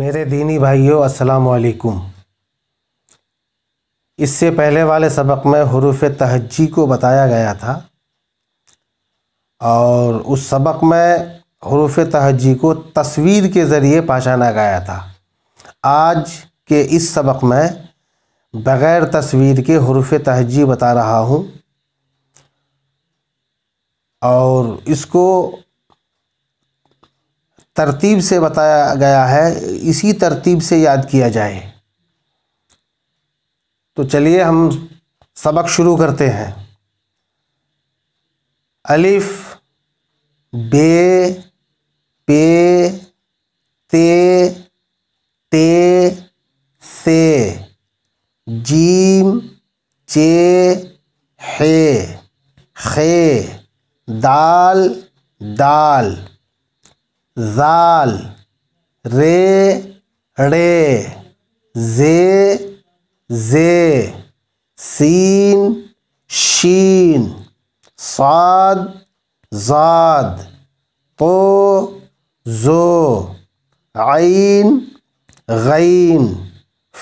मेरे दीनी भाइयों अस्सलाम वालेकुम इससे पहले वाले सबक में हरूफ तहजी को बताया गया था और उस सबक में हरूफ तहजी को तस्वीर के ज़रिए पहचाना गया था आज के इस सबक में बग़ैर तस्वीर के हरूफ तहजी बता रहा हूँ और इसको तरतीब से बताया गया है इसी तरतीब से याद किया जाए तो चलिए हम सबक शुरू करते हैं अलिफ बे पे ते ते से जीम चे हे खे दाल दाल ज़ाल रे रे जे जे सीन शीन साद जाद तो जो आइन गैन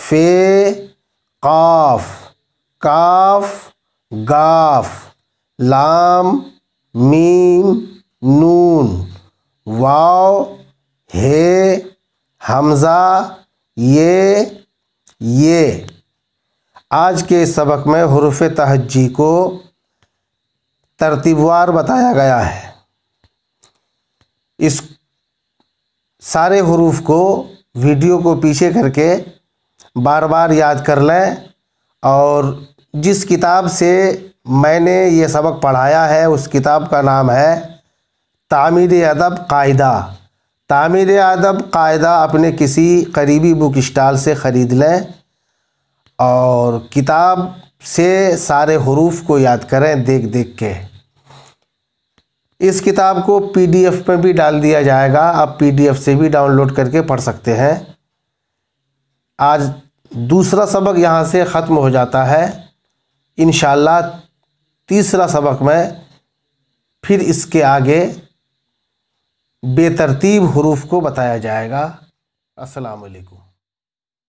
फे काफ काफ गाफ लाम मीम नून वाव हे हमज़ा ये ये आज के सबक में हरूफ तहजी को तरतीबवार बताया गया है इस सारे हरूफ को वीडियो को पीछे करके बार बार याद कर लें और जिस किताब से मैंने ये सबक पढ़ाया है उस किताब का नाम है तामीर अदब कायदा तामीर अदब कायदा अपने किसी करीबी बुक स्टाल से ख़रीद लें और किताब से सारे हरूफ को याद करें देख देख के इस किताब को पीडीएफ में भी डाल दिया जाएगा आप पीडीएफ से भी डाउनलोड करके पढ़ सकते हैं आज दूसरा सबक यहाँ से ख़त्म हो जाता है इन तीसरा सबक मैं फिर इसके आगे बेतरतीब हरूफ को बताया जाएगा अस्सलाम वालेकुम